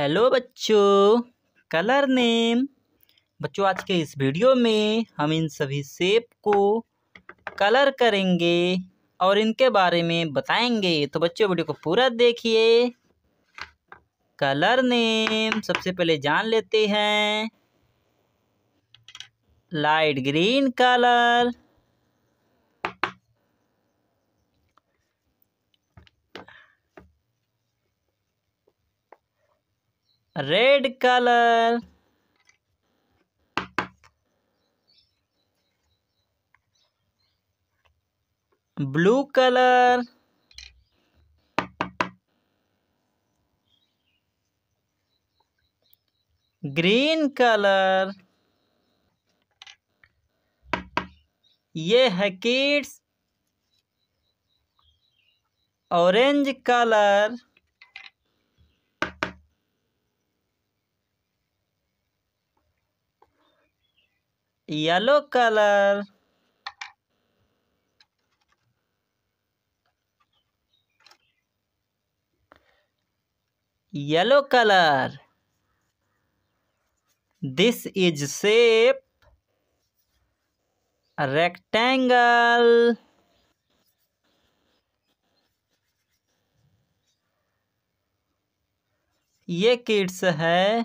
hello बच्चों colour name बच्चों आज के इस वीडियो में हम इन सभी सेब को कलर करेंगे और इनके बारे में बताएंगे तो बच्चों वीडियो को पूरा देखिए कलर नेम सबसे पहले जान लेते हैं light green colour red colour blue colour green colour ये है kids orange colour yellow color yellow color this is shape a rectangle ये किड्स है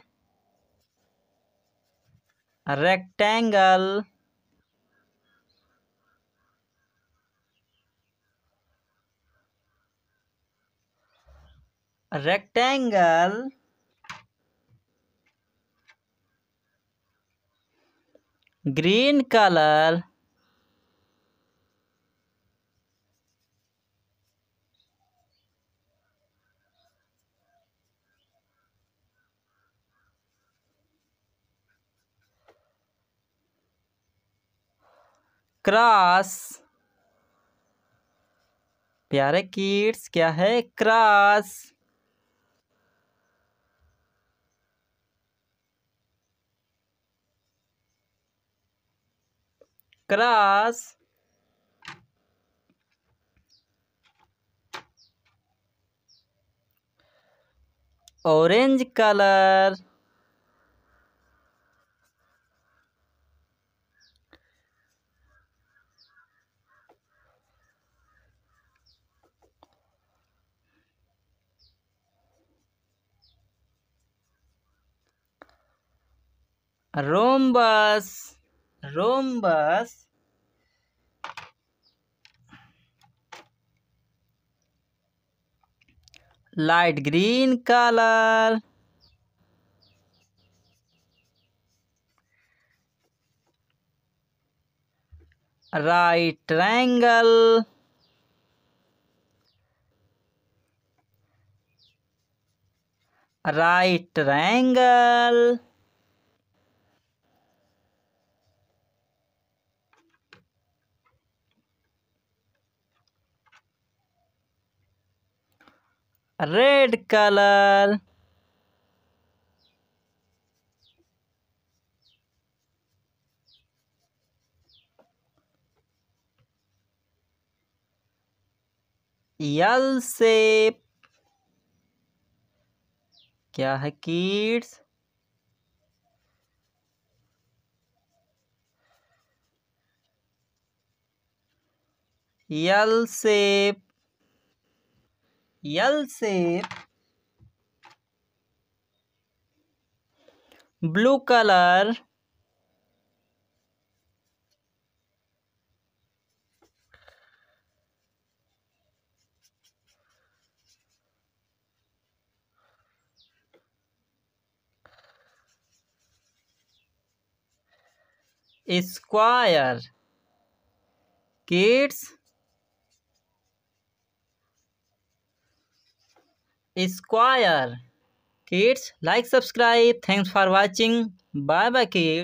rectangle rectangle green color cross प्यारे किड्स क्या है cross cross orange colour rhombus rhombus light green color right triangle right triangle red colour यल shape क्या है kids यल shape यल से blue colour square kids square kids like subscribe thanks for watching bye bye kid